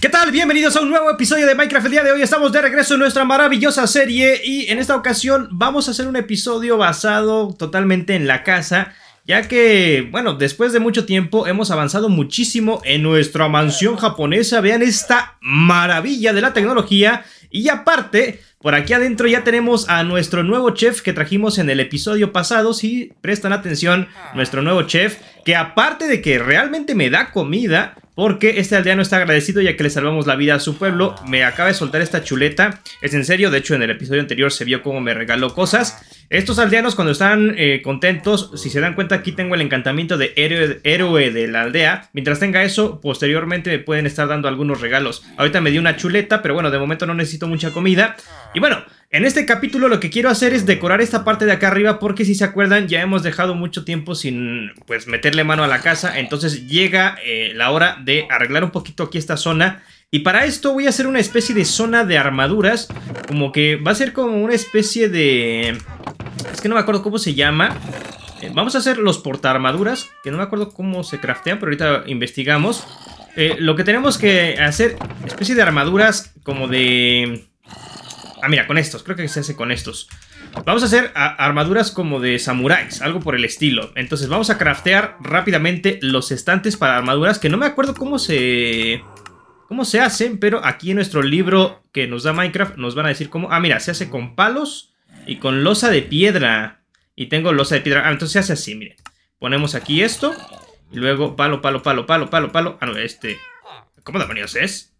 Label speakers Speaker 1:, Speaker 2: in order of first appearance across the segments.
Speaker 1: ¿Qué tal? Bienvenidos a un nuevo episodio de Minecraft. El día de hoy estamos de regreso en nuestra maravillosa serie y en esta ocasión vamos a hacer un episodio basado totalmente en la casa, ya que, bueno, después de mucho tiempo hemos avanzado muchísimo en nuestra mansión japonesa. Vean esta maravilla de la tecnología y aparte, por aquí adentro ya tenemos a nuestro nuevo chef que trajimos en el episodio pasado. Si prestan atención, ah. nuestro nuevo chef, que aparte de que realmente me da comida, porque este aldeano está agradecido ya que le salvamos la vida a su pueblo, me acaba de soltar esta chuleta. Es en serio, de hecho en el episodio anterior se vio cómo me regaló cosas. Estos aldeanos cuando están eh, contentos, si se dan cuenta aquí tengo el encantamiento de héroe, de la aldea. Mientras tenga eso, posteriormente me pueden estar dando algunos regalos. Ahorita me di una chuleta, pero bueno, de momento no necesito mucha comida. Y bueno, en este capítulo lo que quiero hacer es decorar esta parte de acá arriba porque si se acuerdan ya hemos dejado mucho tiempo sin pues meterle mano a la casa. Entonces llega eh, la hora de arreglar un poquito aquí esta zona. Y para esto voy a hacer una especie de zona de armaduras, como que va a ser como una especie de... Es que no me acuerdo cómo se llama. Eh, vamos a hacer los portaarmaduras, que no me acuerdo cómo se craftean, pero ahorita investigamos. Eh, lo que tenemos que hacer, especie de armaduras como de... Ah, mira, con estos, creo que se hace con estos. Vamos a hacer ah, armaduras como de samuráis, algo por el estilo. Entonces vamos a craftear rápidamente los estantes para armaduras, que no me acuerdo cómo se... cómo se hacen, pero aquí en nuestro libro que nos da Minecraft nos van a decir cómo... Ah, mira, se hace con palos y con losa de piedra. Y tengo losa de piedra. Ah, entonces se hace así, miren. Ponemos aquí esto. Y luego palo, palo, palo, palo, palo, palo. Ah, no, este... ¿Cómo demonios es?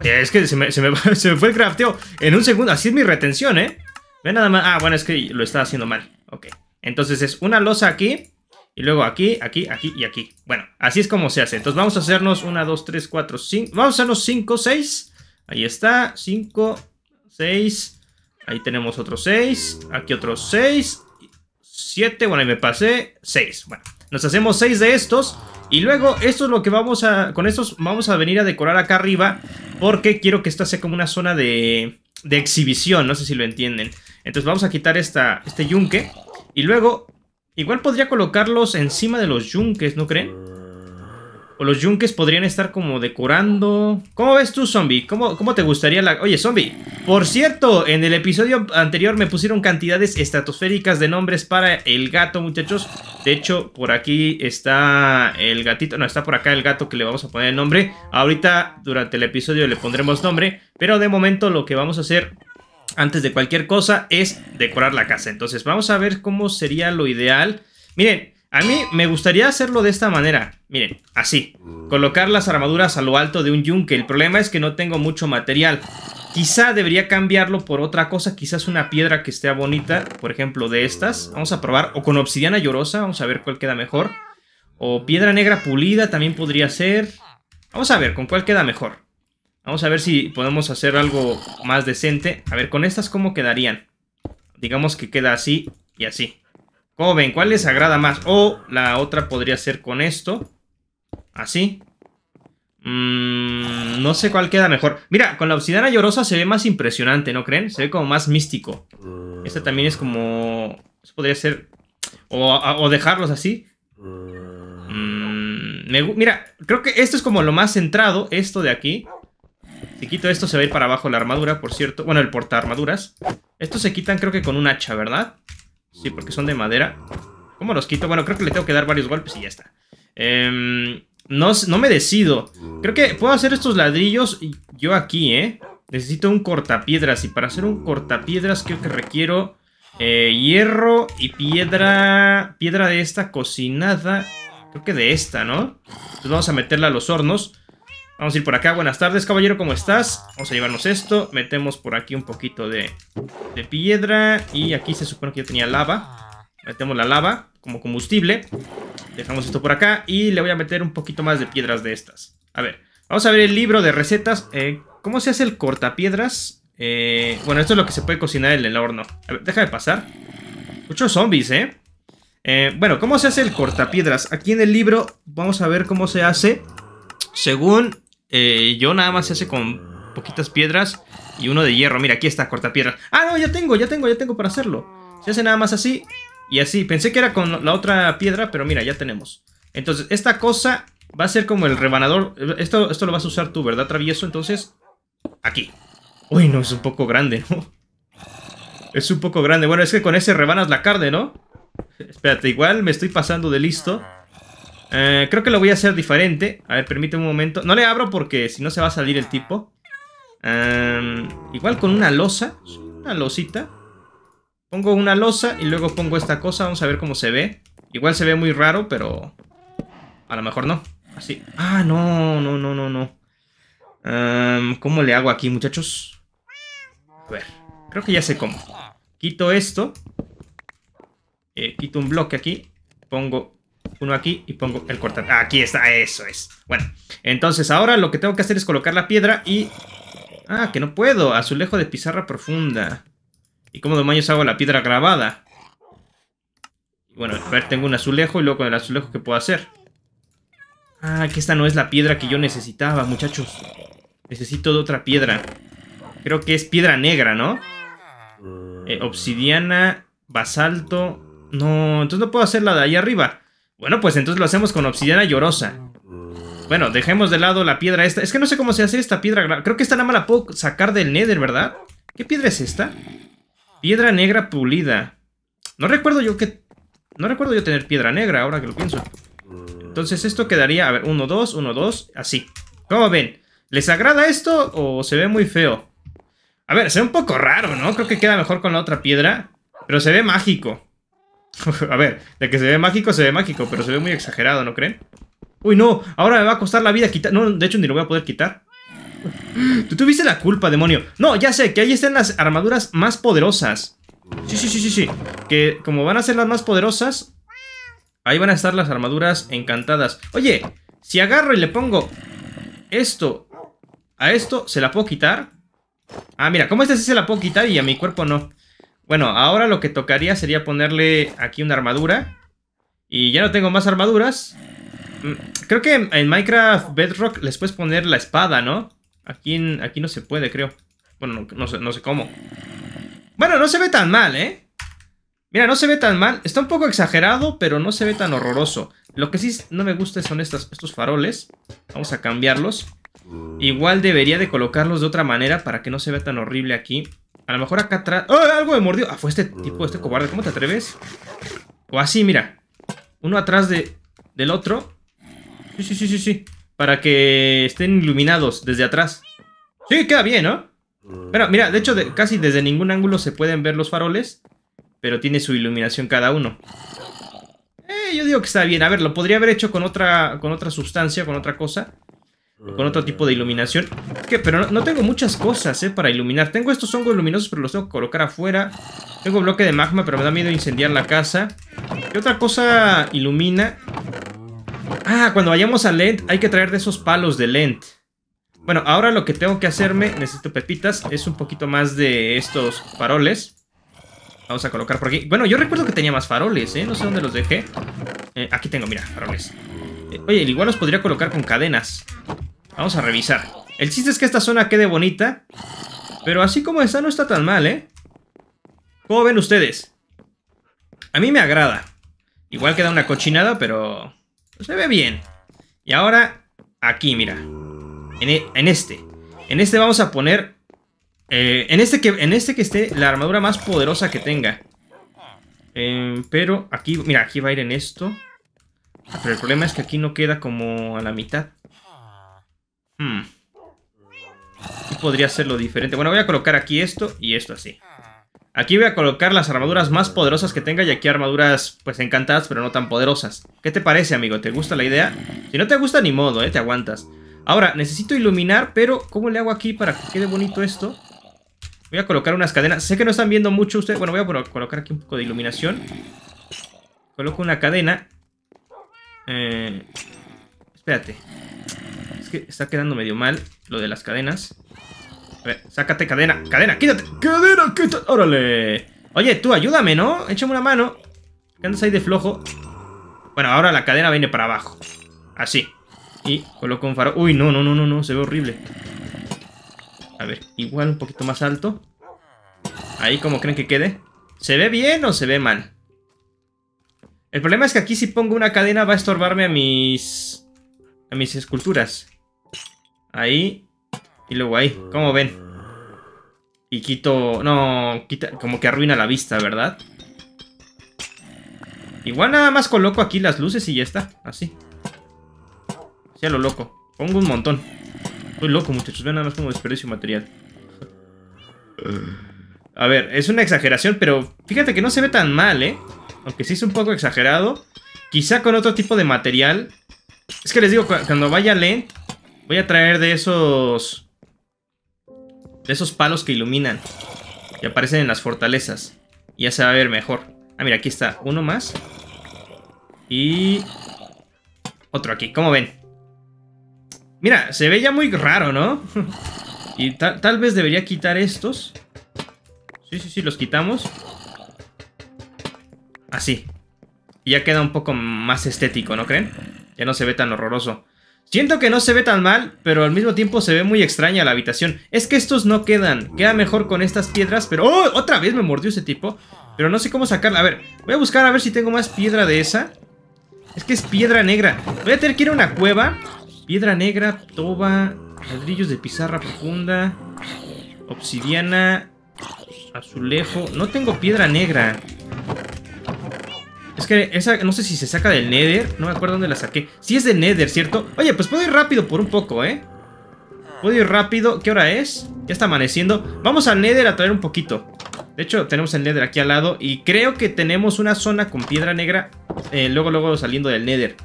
Speaker 1: Es que se me, fue el crafteo en un segundo. Así es mi retención, ¿eh? Ve nada más. Ah, bueno, es que lo estaba haciendo mal. Ok. Entonces es una losa aquí. Y luego aquí, aquí, aquí y aquí. Bueno, así es como se hace. Entonces vamos a hacernos una, dos, tres, cuatro, cinco. Vamos a hacernos cinco, seis. Ahí está. Cinco, seis... Ahí tenemos otros 6. Aquí otros 6. 7. Bueno, ahí me pasé. 6. Bueno, nos hacemos 6 de estos. Y luego, esto es lo que vamos a... Con estos vamos a venir a decorar acá arriba. Porque quiero que esta sea como una zona de, de exhibición. No sé si lo entienden. Entonces vamos a quitar esta, este yunque. Y luego, igual podría colocarlos encima de los yunques, ¿no creen? O los yunques podrían estar como decorando. ¿Cómo ves tú, zombie? ¿Cómo, ¿Cómo, te gustaría la...? Oye, zombie. Por cierto, en el episodio anterior me pusieron cantidades estratosféricas de nombres para el gato, muchachos. De hecho, por aquí está el gatito. No, está por acá el gato que le vamos a poner el nombre. Ahorita, durante el episodio, le pondremos nombre. Pero de momento lo que vamos a hacer... Antes de cualquier cosa es decorar la casa. Entonces vamos a ver cómo sería lo ideal. Miren, a mí me gustaría hacerlo de esta manera. Miren, así. Colocar las armaduras a lo alto de un yunque. El problema es que no tengo mucho material. Quizá debería cambiarlo por otra cosa. Quizás una piedra que esté bonita. Por ejemplo, de estas. Vamos a probar. O con obsidiana llorosa. Vamos a ver cuál queda mejor. O piedra negra pulida también podría ser. Vamos a ver con cuál queda mejor. Vamos a ver si podemos hacer algo más decente. A ver, con estas cómo quedarían. Digamos que queda así y así. Joven, ven? ¿Cuál les agrada más? O la otra podría ser con esto. Así. Mm, no sé cuál queda mejor. Mira, con la obsidiana llorosa se ve más impresionante, ¿no creen? Se ve como más místico. Esta también es como... Esto podría ser... O, dejarlos así. Mm, mira, creo que esto es como lo más centrado, esto de aquí. Si quito esto se va a ir para abajo la armadura, por cierto. Bueno, el porta armaduras. Estos se quitan creo que con un hacha, ¿verdad? Sí, porque son de madera. ¿Cómo los quito? Bueno, creo que le tengo que dar varios golpes y ya está. Em, no, no me decido. Creo que puedo hacer estos ladrillos yo aquí, ¿eh? Necesito un cortapiedras. Y para hacer un cortapiedras creo que requiero eh, hierro y piedra... Piedra de esta cocinada. Creo que de esta, ¿no? Entonces vamos a meterla a los hornos. Vamos a ir por acá. Buenas tardes, caballero, ¿cómo estás? Vamos a llevarnos esto. Metemos por aquí un poquito de, piedra. Y aquí se supone que yo tenía lava. Metemos la lava como combustible. Dejamos esto por acá. Y le voy a meter un poquito más de piedras de estas. A ver, vamos a ver el libro de recetas. Eh, ¿Cómo se hace el cortapiedras? Eh, bueno, esto es lo que se puede cocinar en el horno. A ver, deja de pasar. Muchos zombies, ¿eh? eh, bueno, ¿cómo se hace el cortapiedras? Aquí en el libro vamos a ver cómo se hace según eh, yo nada más se hace con poquitas piedras y uno de hierro. Mira, aquí está, corta piedra Ah, no, ya tengo, ya tengo, ya tengo para hacerlo. Se hace nada más así y así. Pensé que era con la otra piedra, pero mira, ya tenemos. Entonces, esta cosa va a ser como el rebanador. Esto, esto lo vas a usar tú, ¿verdad, travieso? Entonces, aquí. Uy, no, es un poco grande, ¿no? Es un poco grande. Bueno, es que con ese rebanas la carne, ¿no? Espérate, igual me estoy pasando de listo. Eh, creo que lo voy a hacer diferente. A ver, permíteme un momento. No le abro porque si no se va a salir el tipo. Em, igual con una losa. Una losita. Pongo una losa y luego pongo esta cosa. Vamos a ver cómo se ve. Igual se ve muy raro, pero... A lo mejor no. Así. Ah, no, no, no, no, no. Em, ¿Cómo le hago aquí, muchachos? A ver. Creo que ya sé cómo. Quito esto. Eh, quito un bloque aquí. Pongo uno aquí y pongo el cortante. Ah, aquí está, eso es. Bueno, entonces ahora lo que tengo que hacer es colocar la piedra y... Ah, que no puedo. Azulejo de pizarra profunda. ¿Y cómo demonios hago la piedra grabada? Bueno, a ver, tengo un azulejo y luego con el azulejo ¿qué puedo hacer. Ah, que esta no es la piedra que yo necesitaba, muchachos. Necesito de otra piedra. Creo que es piedra negra, ¿no? Eh, obsidiana, basalto... No, entonces no puedo hacer la de allá arriba. Bueno, pues entonces lo hacemos con obsidiana llorosa. Bueno, dejemos de lado la piedra esta. Es que no sé cómo se hace esta piedra. Creo que esta nada más la puedo sacar del nether, ¿verdad? ¿Qué piedra es esta? Piedra negra pulida. No recuerdo yo que... No recuerdo yo tener piedra negra, ahora que lo pienso. Entonces esto quedaría... A ver, uno, dos, 1, 2, así. ¿Cómo ven? ¿Les agrada esto o se ve muy feo? A ver, se ve un poco raro, ¿no? Creo que queda mejor con la otra piedra. Pero se ve mágico. a ver, de que se ve mágico, se ve mágico, pero se ve muy exagerado, ¿no creen? Uy, no, ahora me va a costar la vida quitar... No, de hecho ni lo voy a poder quitar. Tú tuviste la culpa, demonio. No, ya sé, que ahí están las armaduras más poderosas. Sí, sí, sí, sí, sí. Que como van a ser las más poderosas, ahí van a estar las armaduras encantadas. Oye, si agarro y le pongo esto a esto, ¿se la puedo quitar? Ah, mira, como esta sí se la puedo quitar y a mi cuerpo no. Bueno, ahora lo que tocaría sería ponerle aquí una armadura. Y ya no tengo más armaduras. Mm, creo que en Minecraft Bedrock les puedes poner la espada, ¿no? Aquí, aquí no se puede, creo. Bueno, no, sé, cómo. Bueno, no se ve tan mal, ¿eh? Mira, no se ve tan mal. Está un poco exagerado, pero no se ve tan horroroso. Lo que sí no me gusta son estos faroles. Vamos a cambiarlos. Igual debería de colocarlos de otra manera para que no se vea tan horrible aquí. A lo mejor acá atrás... ¡Oh! Algo me mordió. Ah, fue este tipo, este cobarde. ¿Cómo te atreves? O así, mira. Uno atrás de, del otro. Sí, sí, sí, sí, sí. Para que estén iluminados desde atrás. Sí, queda bien, ¿no? Pero mira, de hecho, casi desde ningún ángulo se pueden ver los faroles. Pero tiene su iluminación cada uno. Eh, yo digo que está bien. A ver, lo podría haber hecho con otra, con otra sustancia, con otra cosa con otro tipo de iluminación. Que, pero no, tengo muchas cosas, ¿eh? Para iluminar. Tengo estos hongos luminosos, pero los tengo que colocar afuera. Tengo bloque de magma, pero me da miedo incendiar la casa. ¿Qué otra cosa ilumina? Ah, cuando vayamos a Lent, hay que traer de esos palos de Lent. Bueno, ahora lo que tengo que hacerme, necesito pepitas, es un poquito más de estos faroles. Vamos a colocar por aquí. Bueno, yo recuerdo que tenía más faroles, ¿eh? No sé dónde los dejé. Eh, aquí tengo, mira, faroles. Eh, oye, igual los podría colocar con cadenas. Vamos a revisar. El chiste es que esta zona quede bonita. Pero así como está, no está tan mal, ¿eh? ¿Cómo ven ustedes? A mí me agrada. Igual queda una cochinada, pero... Se ve bien. Y ahora, aquí, mira. En, e, este. En este vamos a poner... Eh, en, este que, en este que esté la armadura más poderosa que tenga. Eh, pero aquí, mira, aquí va a ir en esto. Pero el problema es que aquí no queda como a la mitad. Hmm. Podría Podría lo diferente. Bueno, voy a colocar aquí esto y esto así. Aquí voy a colocar las armaduras más poderosas que tenga y aquí armaduras, pues, encantadas, pero no tan poderosas. ¿Qué te parece, amigo? ¿Te gusta la idea? Si no te gusta, ni modo, ¿eh? Te aguantas. Ahora, necesito iluminar, pero ¿cómo le hago aquí para que quede bonito esto? Voy a colocar unas cadenas. Sé que no están viendo mucho ustedes. Bueno, voy a colocar aquí un poco de iluminación. Coloco una cadena. Eh... Espérate está quedando medio mal lo de las cadenas. A ver, sácate cadena, cadena, quítate, cadena, quítate, órale. Oye, tú ayúdame, ¿no? Échame una mano. ¿Qué andas ahí de flojo? Bueno, ahora la cadena viene para abajo. Así. Y coloco un faro. Uy, no, no, no, no, no, se ve horrible. A ver, igual un poquito más alto. Ahí como creen que quede. ¿Se ve bien o se ve mal? El problema es que aquí si pongo una cadena va a estorbarme a mis... A mis esculturas. Ahí. Y luego ahí. ¿Cómo ven? Y quito... No, quita, como que arruina la vista, ¿verdad? Igual nada más coloco aquí las luces y ya está. Así. Así lo loco. Pongo un montón. Estoy loco, muchachos. Vean nada más como desperdicio material. A ver, es una exageración, pero fíjate que no se ve tan mal, ¿eh? Aunque sí es un poco exagerado. Quizá con otro tipo de material. Es que les digo, cuando vaya lento Voy a traer de esos... De esos palos que iluminan. Que aparecen en las fortalezas. Y ya se va a ver mejor. Ah, mira, aquí está. Uno más. Y... Otro aquí. ¿Cómo ven? Mira, se ve ya muy raro, ¿no? y tal, tal vez debería quitar estos. Sí, sí, sí, los quitamos. Así. Y ya queda un poco más estético, ¿no creen? Ya no se ve tan horroroso. Siento que no se ve tan mal, pero al mismo tiempo se ve muy extraña la habitación. Es que estos no quedan. Queda mejor con estas piedras, pero... ¡Oh! Otra vez me mordió ese tipo. Pero no sé cómo sacarla. A ver, voy a buscar a ver si tengo más piedra de esa. Es que es piedra negra. Voy a tener que ir a una cueva. Piedra negra, toba, ladrillos de pizarra profunda, obsidiana, azulejo. No tengo piedra negra. Es que esa, no sé si se saca del Nether. No me acuerdo dónde la saqué. Si es de Nether, ¿cierto? Oye, pues puedo ir rápido por un poco, ¿eh? Puedo ir rápido. ¿Qué hora es? Ya está amaneciendo. Vamos al Nether a traer un poquito. De hecho, tenemos el Nether aquí al lado. Y creo que tenemos una zona con piedra negra. Eh, luego, luego saliendo del Nether.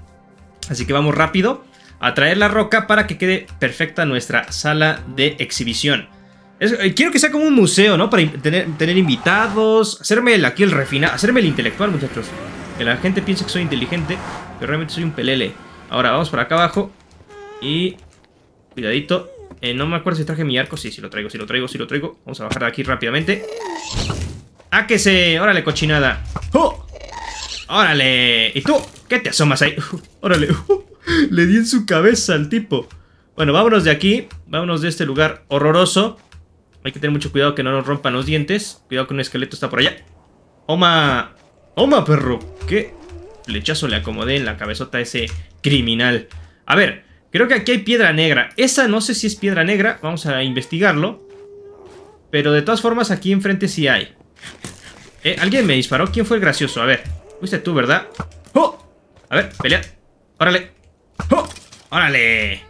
Speaker 1: Así que vamos rápido a traer la roca para que quede perfecta nuestra sala de exhibición. Eh, quiero que sea como un museo, ¿no? Para tener, invitados. Hacerme aquí el refinado. Hacerme el intelectual, muchachos. Que la gente piense que soy inteligente, pero realmente soy un pelele. Ahora, vamos para acá abajo. Y... Cuidadito. Eh, no me acuerdo si traje mi arco. Sí, sí lo traigo, sí lo traigo, sí lo traigo. Vamos a bajar de aquí rápidamente. ¡Ah, que se! ¡Órale, cochinada! ¡Oh! ¡Órale! ¿Y tú? ¿Qué te asomas ahí? ¡Órale! Le di en su cabeza al tipo. Bueno, vámonos de aquí. Vámonos de este lugar horroroso. Hay que tener mucho cuidado que no nos rompan los dientes. Cuidado que un esqueleto está por allá. ¡Oma! ¡Toma, perro! ¡Qué flechazo le acomodé en la cabezota a ese criminal! A ver, creo que aquí hay piedra negra. Esa no sé si es piedra negra. Vamos a investigarlo. Pero de todas formas, aquí enfrente sí hay. Eh, alguien me disparó. ¿Quién fue el gracioso? A ver. Fuiste tú, ¿verdad? ¡Oh! A ver, pelea. ¡Órale! ¡Oh! ¡Órale!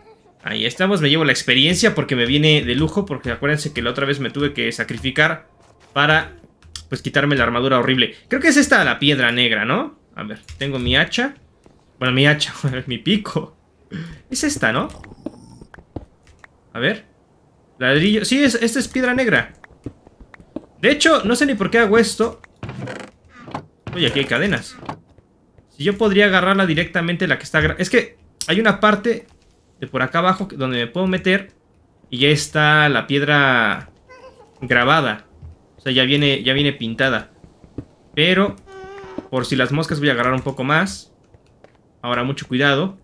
Speaker 1: Ahí estamos. Me llevo la experiencia porque me viene de lujo. Porque acuérdense que la otra vez me tuve que sacrificar para pues quitarme la armadura horrible. Creo que es esta la piedra negra, ¿no? A ver, tengo mi hacha. Bueno, mi hacha, mi pico. Es esta, ¿no? A ver. Ladrillo. Sí, es, esta es piedra negra. De hecho, no sé ni por qué hago esto. Oye, aquí hay cadenas. Si yo podría agarrarla directamente la que está... Es que hay una parte de por acá abajo donde me puedo meter y ya está la piedra grabada sea, ya viene, ya viene pintada. Pero, por si las moscas voy a agarrar un poco más. Ahora, mucho cuidado.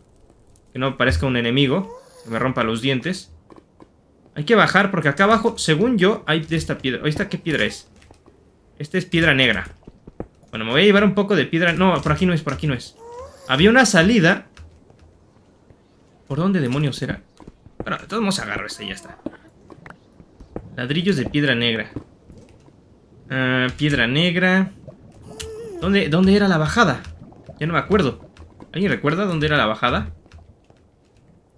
Speaker 1: Que no parezca un enemigo. Que me rompa los dientes. Hay que bajar porque acá abajo, según yo, hay de esta piedra. ¿Esta qué piedra es? Esta es piedra negra. Bueno, me voy a llevar un poco de piedra. No, por aquí no es, por aquí no es. Había una salida. ¿Por dónde demonios era? Bueno, de todos modos agarro esta y ya está. Ladrillos de piedra negra. Ah, piedra negra. ¿Dónde, ¿Dónde era la bajada? Ya no me acuerdo. ¿Alguien recuerda dónde era la bajada?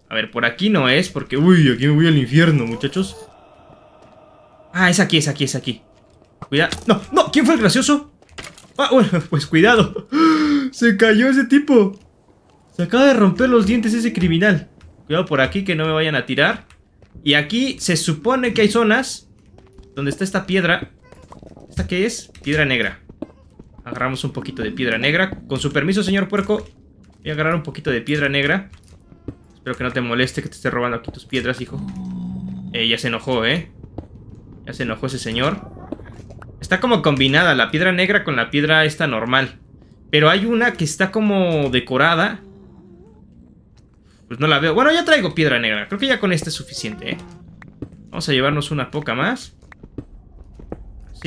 Speaker 1: A ver, por aquí no es porque... Uy, aquí me voy al infierno, muchachos. Ah, es aquí, es aquí, es aquí. Cuidado. No, no, ¿quién fue el gracioso? Ah, bueno, pues cuidado. Se cayó ese tipo. Se acaba de romper los dientes ese criminal. Cuidado por aquí que no me vayan a tirar. Y aquí se supone que hay zonas donde está esta piedra. ¿Esta qué es? Piedra negra. Agarramos un poquito de piedra negra. Con su permiso, señor puerco. Voy a agarrar un poquito de piedra negra. Espero que no te moleste que te esté robando aquí tus piedras, hijo. Eh, ya se enojó, ¿eh? Ya se enojó ese señor. Está como combinada la piedra negra con la piedra esta normal. Pero hay una que está como decorada. Pues no la veo. Bueno, ya traigo piedra negra. Creo que ya con esta es suficiente, ¿eh? Vamos a llevarnos una poca más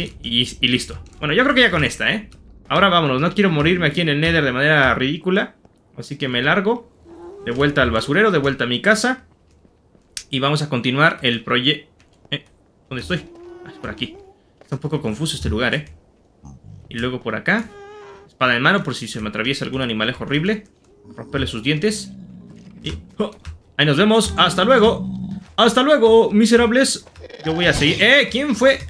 Speaker 1: y, listo. Bueno, yo creo que ya con esta, ¿eh? Ahora vámonos, no quiero morirme aquí en el Nether de manera ridícula. Así que me largo. De vuelta al basurero, de vuelta a mi casa. Y vamos a continuar el proyecto... ¿Eh? ¿Dónde estoy? Ah, es por aquí. Está un poco confuso este lugar, ¿eh? Y luego por acá. Espada en mano por si se me atraviesa algún animalejo horrible. Romperle sus dientes. Y... ¡oh! Ahí nos vemos. ¡Hasta luego! ¡Hasta luego, miserables! Yo voy a seguir... ¡Eh! ¿Quién fue?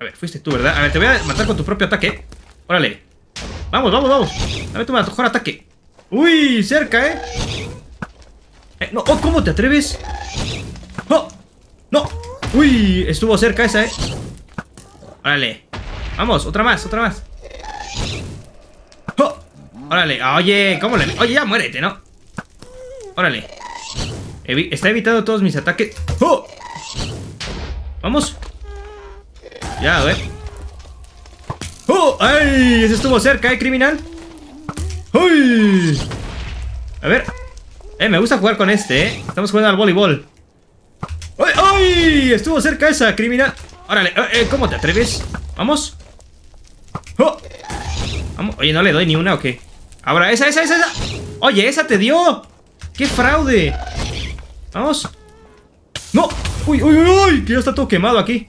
Speaker 1: A ver, fuiste tú, ¿verdad? A ver, te voy a matar con tu propio ataque. Órale. Vamos, vamos, vamos. Dame tu mejor ataque. Uy, cerca, ¿eh? eh no, oh, ¿cómo te atreves? No, no. Uy, estuvo cerca esa, ¿eh? Órale. Vamos, otra más, otra más. Oh, órale, oye, ¿cómo le...? Oye, ya muérete, ¿no? Órale. está evitando todos mis ataques. ¡Oh! Vamos. Ya, a ver. ¡Oh! ¡Ay! Ese estuvo cerca, ¿eh, criminal? ¡Uy! A ver. Eh, me gusta jugar con este, ¿eh? Estamos jugando al voleibol. ¡Uy! ¡Ay! Estuvo cerca esa, criminal. Órale. Eh, ¿Cómo te atreves? ¿Vamos? ¡Oh! Oye, ¿no le doy ni una o qué? Ahora, esa, esa, esa, esa. Oye, esa te dio. ¡Qué fraude! Vamos. ¡No! ¡Uy, uy, uy! Que ya está todo quemado aquí.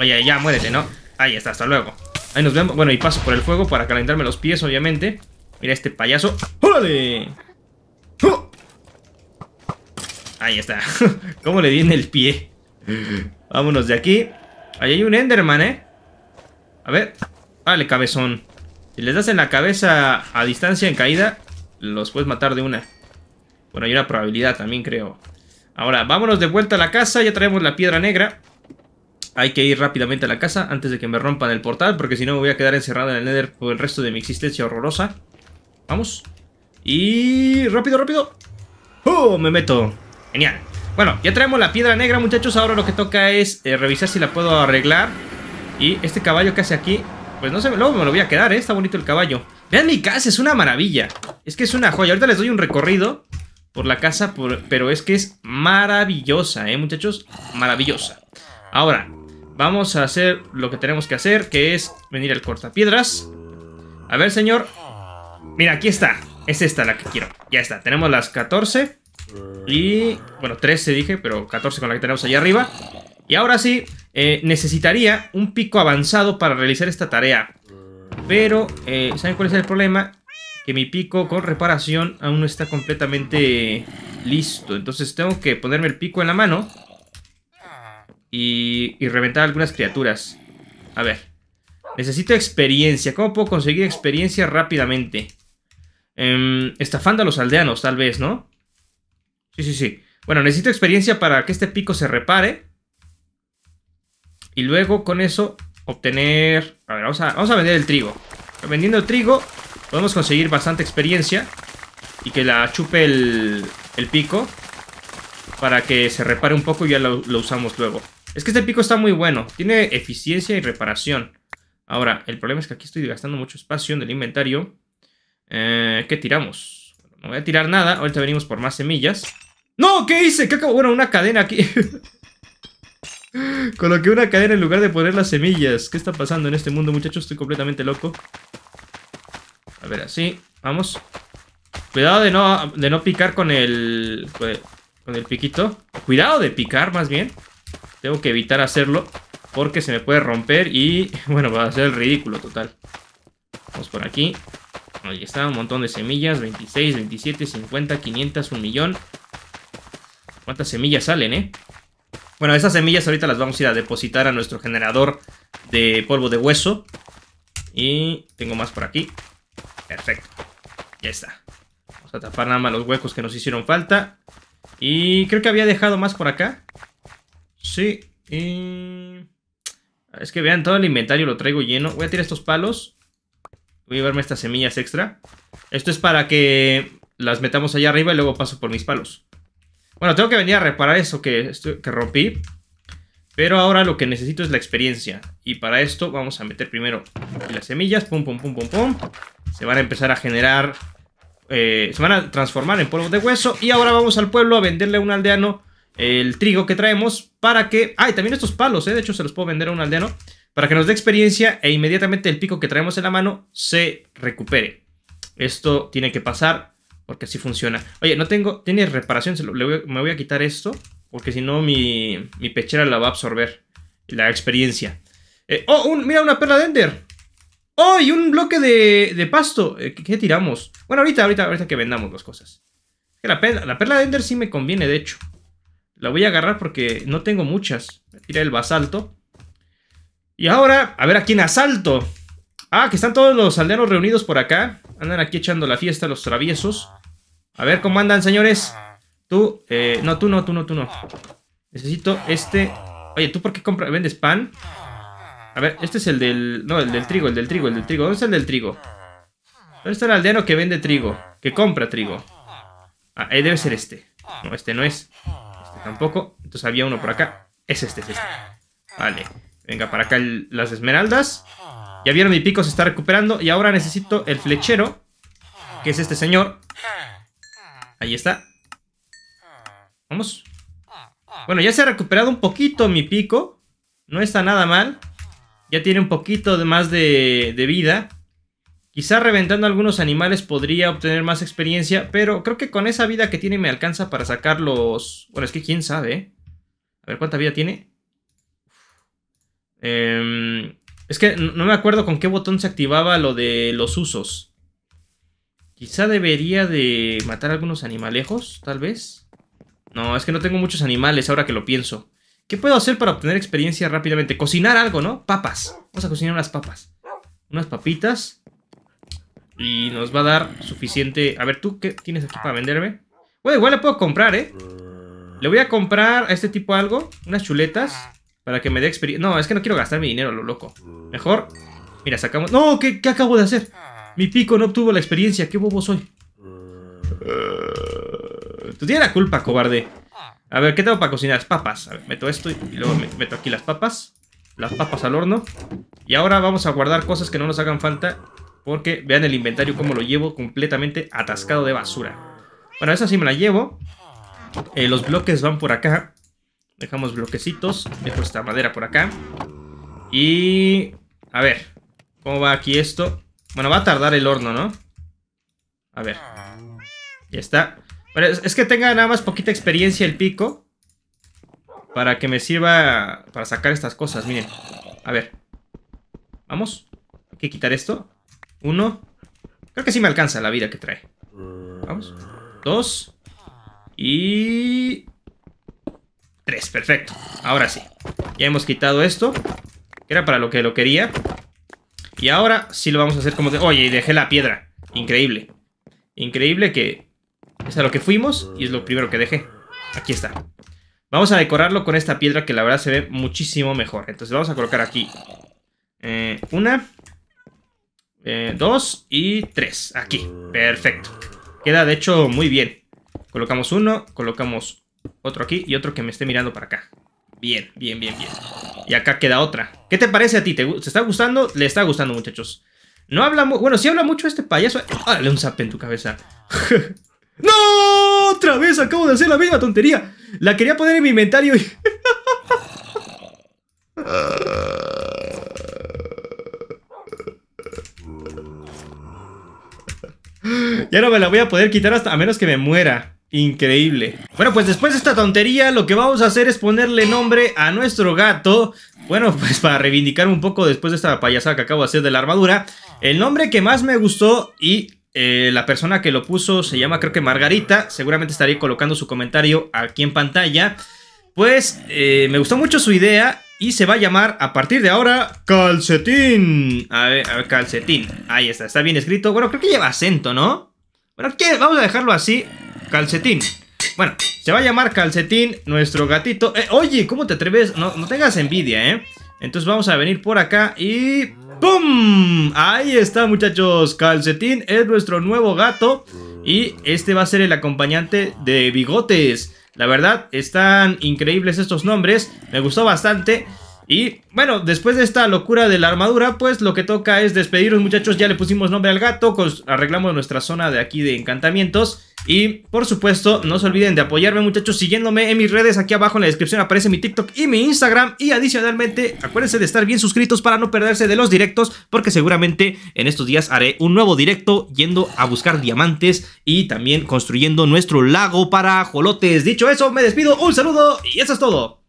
Speaker 1: Oye, ya, muérete, ¿no? Ahí está, hasta luego. Ahí nos vemos. Bueno, y paso por el fuego para calentarme los pies, obviamente. Mira este payaso. ¡Órale! ¡Oh! Ahí está. ¿Cómo le viene el pie? Vámonos de aquí. Ahí hay un Enderman, ¿eh? A ver. Dale, cabezón. Si les das en la cabeza a distancia en caída, los puedes matar de una. Bueno, hay una probabilidad también, creo. Ahora, vámonos de vuelta a la casa. Ya traemos la piedra negra hay que ir rápidamente a la casa antes de que me rompan el portal, porque si no me voy a quedar encerrado en el Nether por el resto de mi existencia horrorosa. Vamos. Y... ¡Rápido, rápido! ¡Oh! Me meto. Genial. Bueno, ya traemos la piedra negra, muchachos. Ahora lo que toca es eh, revisar si la puedo arreglar. Y este caballo que hace aquí... Pues no sé, luego me lo voy a quedar, ¿eh? Está bonito el caballo. Vean mi casa, es una maravilla. Es que es una joya. Ahorita les doy un recorrido por la casa, pero es que es maravillosa, ¿eh, muchachos? Maravillosa. Ahora, Vamos a hacer lo que tenemos que hacer, que es venir al cortapiedras. A ver, señor. Mira, aquí está. Es esta la que quiero. Ya está, tenemos las 14. Y, bueno, 13 dije, pero 14 con la que tenemos allá arriba. Y ahora sí, eh, necesitaría un pico avanzado para realizar esta tarea. Pero, eh, ¿saben cuál es el problema? Que mi pico con reparación aún no está completamente listo. Entonces tengo que ponerme el pico en la mano y, y reventar algunas criaturas. A ver. Necesito experiencia. ¿Cómo puedo conseguir experiencia rápidamente? Em, estafando a los aldeanos, tal vez, ¿no? Sí, sí, sí. Bueno, necesito experiencia para que este pico se repare. Y luego con eso obtener... A ver, vamos a, vender el trigo. Vendiendo el trigo podemos conseguir bastante experiencia. Y que la chupe el, pico. Para que se repare un poco y ya lo usamos luego. Es que este pico está muy bueno. Tiene eficiencia y reparación. Ahora, el problema es que aquí estoy gastando mucho espacio en el inventario. Eh, ¿Qué tiramos? no voy a tirar nada. Ahorita venimos por más semillas. ¡No! ¿Qué hice? ¿Qué acabo? Bueno, una cadena aquí. Coloqué una cadena en lugar de poner las semillas. ¿Qué está pasando en este mundo, muchachos? Estoy completamente loco. A ver, así. Vamos. Cuidado de no, picar con el... Con el piquito. Cuidado de picar, más bien. Tengo que evitar hacerlo porque se me puede romper y, bueno, va a ser ridículo total. Vamos por aquí. Ahí está, un montón de semillas. 26, 27, 50, 500, 1 millón. ¿Cuántas semillas salen, eh? Bueno, esas semillas ahorita las vamos a ir a depositar a nuestro generador de polvo de hueso. Y tengo más por aquí. Perfecto. Ya está. Vamos a tapar nada más los huecos que nos hicieron falta. Y creo que había dejado más por acá. Sí, Es que vean, todo el inventario lo traigo lleno. Voy a tirar estos palos. Voy a llevarme estas semillas extra. Esto es para que las metamos allá arriba y luego paso por mis palos. Bueno, tengo que venir a reparar eso que, rompí. Pero ahora lo que necesito es la experiencia. Y para esto vamos a meter primero las semillas. Pum, pum, pum, pum, pum. Se van a empezar a generar... Eh, se van a transformar en polvo de hueso. Y ahora vamos al pueblo a venderle a un aldeano el trigo que traemos para que... Ah, y también estos palos, ¿eh? de hecho se los puedo vender a un aldeano. Para que nos dé experiencia e inmediatamente el pico que traemos en la mano se recupere. Esto tiene que pasar porque así funciona. Oye, no tengo... Tiene reparación, me voy a quitar esto porque si no mi, mi pechera la va a absorber. La experiencia. Eh, ¡Oh! Un, mira, una perla de Ender. ¡Oh! Y un bloque de, de pasto. Eh, ¿qué, tiramos? Bueno, ahorita, ahorita, ahorita que vendamos las cosas. La la perla de Ender sí me conviene, de hecho. La voy a agarrar porque no tengo muchas. Tira el basalto. Y ahora, a ver a quién asalto. Ah, que están todos los aldeanos reunidos por acá. Andan aquí echando la fiesta los traviesos. A ver cómo andan, señores. Tú, eh, no, tú no, tú no, tú no. Necesito este. Oye, ¿tú por qué ¿Vendes pan? A ver, este es el del... No, el del trigo, el del trigo, el del trigo. ¿Dónde está el del trigo? ¿Dónde está el aldeano que vende trigo? Que compra trigo. Ah, eh, debe ser este. No, este no es. Tampoco. Entonces había uno por acá. Es este, es este. Ah. Vale. Venga, para acá las esmeraldas. Ya vieron, mi pico se está recuperando. Y ahora necesito el flechero, que es este señor. Ahí está. Vamos. Bueno, ya se ha recuperado un poquito mi pico. No está nada mal. Ya tiene un poquito de más de, de vida. Quizá reventando algunos animales podría obtener más experiencia, pero creo que con esa vida que tiene me alcanza para sacar los... Bueno, es que quién sabe, ¿eh? A ver, ¿cuánta vida tiene? Em, es que no me acuerdo con qué botón se activaba lo de los usos. Quizá debería de matar algunos animalejos, tal vez. No, es que no tengo muchos animales ahora que lo pienso. ¿Qué puedo hacer para obtener experiencia rápidamente? Cocinar algo, ¿no? Papas. Vamos a cocinar unas papas. Unas papitas. Y nos va a dar suficiente... A ver, ¿tú qué tienes aquí para venderme? Bueno, igual le puedo comprar, ¿eh? Le voy a comprar a este tipo algo. Unas chuletas. Para que me dé experiencia. No, es que no quiero gastar mi dinero, lo loco. Mejor. Mira, sacamos. ¡No! ¿Qué, acabo de hacer? Mi pico no obtuvo la experiencia. ¡Qué bobo soy! Tú eh, pues tienes la culpa, cobarde. A ver, ¿qué tengo para cocinar? Las papas. A ver, meto esto y luego meto aquí las papas. Las papas al horno. Y ahora vamos a guardar cosas que no nos hagan falta. Porque vean el inventario como lo llevo completamente atascado de basura. Bueno, esa sí me la llevo. Eh, los bloques van por acá. Dejamos bloquecitos. Dejo esta madera por acá. Y... A ver. ¿Cómo va aquí esto? Bueno, va a tardar el horno, ¿no? A ver. Ya está. es que tenga nada más poquita experiencia el pico. Para que me sirva para sacar estas cosas, miren. A ver. Vamos. Hay que quitar esto. Uno. Creo que sí me alcanza la vida que trae. Vamos. Dos. Y... Tres, perfecto. Ahora sí. Ya hemos quitado esto. Que era para lo que lo quería. Y ahora sí lo vamos a hacer como... De... Oye, dejé la piedra. Increíble. Increíble que... Es a lo que fuimos y es lo primero que dejé. Aquí está. Vamos a decorarlo con esta piedra que la verdad se ve muchísimo mejor. Entonces vamos a colocar aquí eh, una, eh, dos y tres. Aquí. Perfecto. Queda, de hecho, muy bien. Colocamos uno, colocamos otro aquí y otro que me esté mirando para acá. Bien, bien, bien, bien. Y acá queda otra. ¿Qué te parece a ti? ¿Te, está gustando? Le está gustando, muchachos. No habla Bueno, si habla mucho este payaso. Dale un zap en tu cabeza. ¡No! ¡Otra vez! Acabo de hacer la misma tontería. La quería poner en mi inventario y. Ya no me la voy a poder quitar hasta a menos que me muera. Increíble. Bueno, pues después de esta tontería, lo que vamos a hacer es ponerle nombre a nuestro gato. Bueno, pues para reivindicar un poco después de esta payasada que acabo de hacer de la armadura. El nombre que más me gustó y eh, la persona que lo puso se llama creo que Margarita. Seguramente estaría colocando su comentario aquí en pantalla. Pues eh, me gustó mucho su idea y se va a llamar a partir de ahora Calcetín. a ver, Calcetín. Ahí está, está bien escrito. Bueno, creo que lleva acento, ¿no? Bueno, ¿qué? Vamos a dejarlo así. Calcetín. Bueno, se va a llamar Calcetín, nuestro gatito. Eh, oye, ¿cómo te atreves? No, no tengas envidia, ¿eh? Entonces vamos a venir por acá y... ¡Pum! Ahí está, muchachos. Calcetín es nuestro nuevo gato. Y este va a ser el acompañante de Bigotes. La verdad, están increíbles estos nombres. Me gustó bastante. Y bueno, después de esta locura de la armadura, pues lo que toca es despedirnos muchachos, ya le pusimos nombre al gato, arreglamos nuestra zona de aquí de encantamientos y por supuesto no se olviden de apoyarme muchachos siguiéndome en mis redes, aquí abajo en la descripción aparece mi TikTok y mi Instagram y adicionalmente acuérdense de estar bien suscritos para no perderse de los directos porque seguramente en estos días haré un nuevo directo yendo a buscar diamantes y también construyendo nuestro lago para jolotes. Dicho eso, me despido, un saludo y eso es todo.